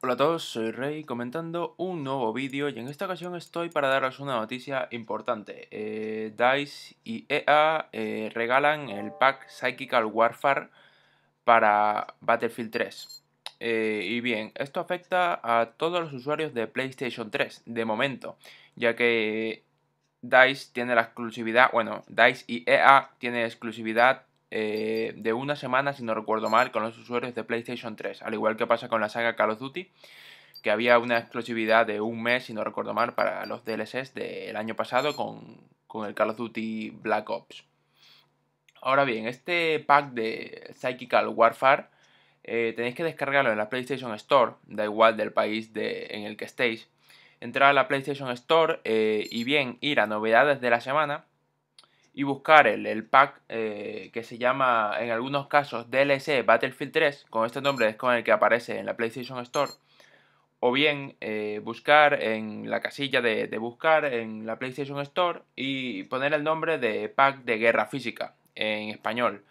Hola a todos, soy Rey comentando un nuevo vídeo y en esta ocasión estoy para daros una noticia importante. Eh, DICE y EA eh, regalan el pack Psychical Warfare para Battlefield 3. Eh, y bien, esto afecta a todos los usuarios de PlayStation 3 de momento, ya que DICE tiene la exclusividad, bueno, DICE y EA tiene exclusividad eh, de una semana, si no recuerdo mal, con los usuarios de PlayStation 3, al igual que pasa con la saga Call of Duty, que había una exclusividad de un mes, si no recuerdo mal, para los DLCs del año pasado con, el Call of Duty Black Ops. Ahora bien, este pack de Psychical Warfare eh, tenéis que descargarlo en la PlayStation Store, da igual del país en el que estéis. Entrar a la PlayStation Store eh, y bien ir a novedades de la semana y buscar el, pack eh, que se llama en algunos casos DLC Battlefield 3, con este nombre es con el que aparece en la PlayStation Store, o bien eh, buscar en la casilla de, buscar en la PlayStation Store y poner el nombre de pack de guerra física en español.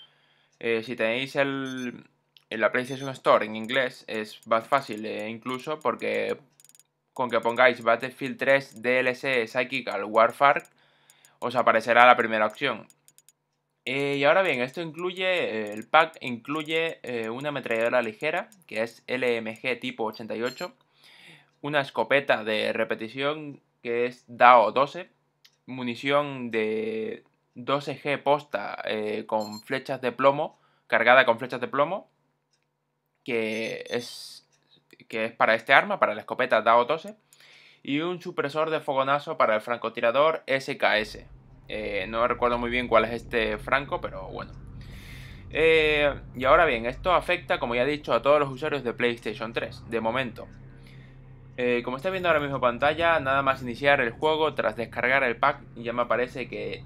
Eh, si tenéis el, en la PlayStation Store en inglés es más fácil incluso porque con que pongáis Battlefield 3 DLC Psychical Warfare os aparecerá la primera opción. Eh, y ahora bien, esto incluye, eh, el pack incluye eh, una ametralladora ligera, que es LMG tipo 88, una escopeta de repetición, que es DAO 12, munición de 12G posta con flechas de plomo, cargada con flechas de plomo, que es, que es para este arma, para la escopeta DAO 12, y un supresor de fogonazo para el francotirador SKS. Eh, no recuerdo muy bien cuál es este franco, pero bueno. Eh, y ahora bien, esto afecta, como ya he dicho, a todos los usuarios de PlayStation 3, de momento. Eh, como estáis viendo ahora mismo pantalla, nada más iniciar el juego tras descargar el pack, ya me aparece que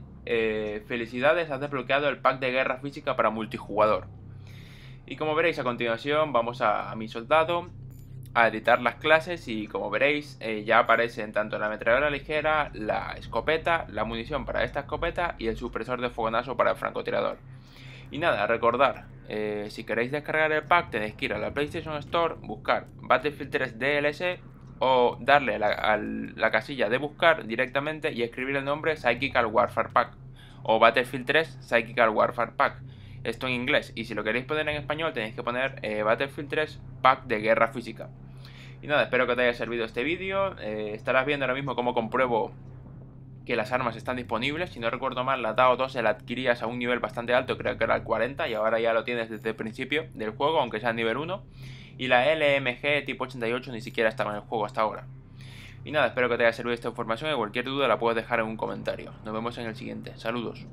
felicidades, has desbloqueado el pack de guerra física para multijugador. Y como veréis a continuación, vamos a mi soldado, a editar las clases y como veréis eh, ya aparecen tanto la ametralladora ligera, la escopeta, la munición para esta escopeta y el supresor de fogonazo para el francotirador. Y nada, recordar, eh, si queréis descargar el pack tenéis que ir a la PlayStation Store, buscar Battlefield 3 DLC o darle a la casilla de buscar directamente y escribir el nombre Psychical Warfare Pack o Battlefield 3 Psychical Warfare Pack esto en inglés. Y si lo queréis poner en español, tenéis que poner eh, Battlefield 3 Pack de Guerra Física. Y nada, espero que te haya servido este vídeo. Eh, estarás viendo ahora mismo cómo compruebo que las armas están disponibles. Si no recuerdo mal, la dao 2 la adquirías a un nivel bastante alto, creo que era el 40, y ahora ya lo tienes desde el principio del juego, aunque sea nivel 1. Y la LMG tipo 88 ni siquiera estaba en el juego hasta ahora. Y nada, espero que te haya servido esta información y cualquier duda la puedes dejar en un comentario. Nos vemos en el siguiente. Saludos.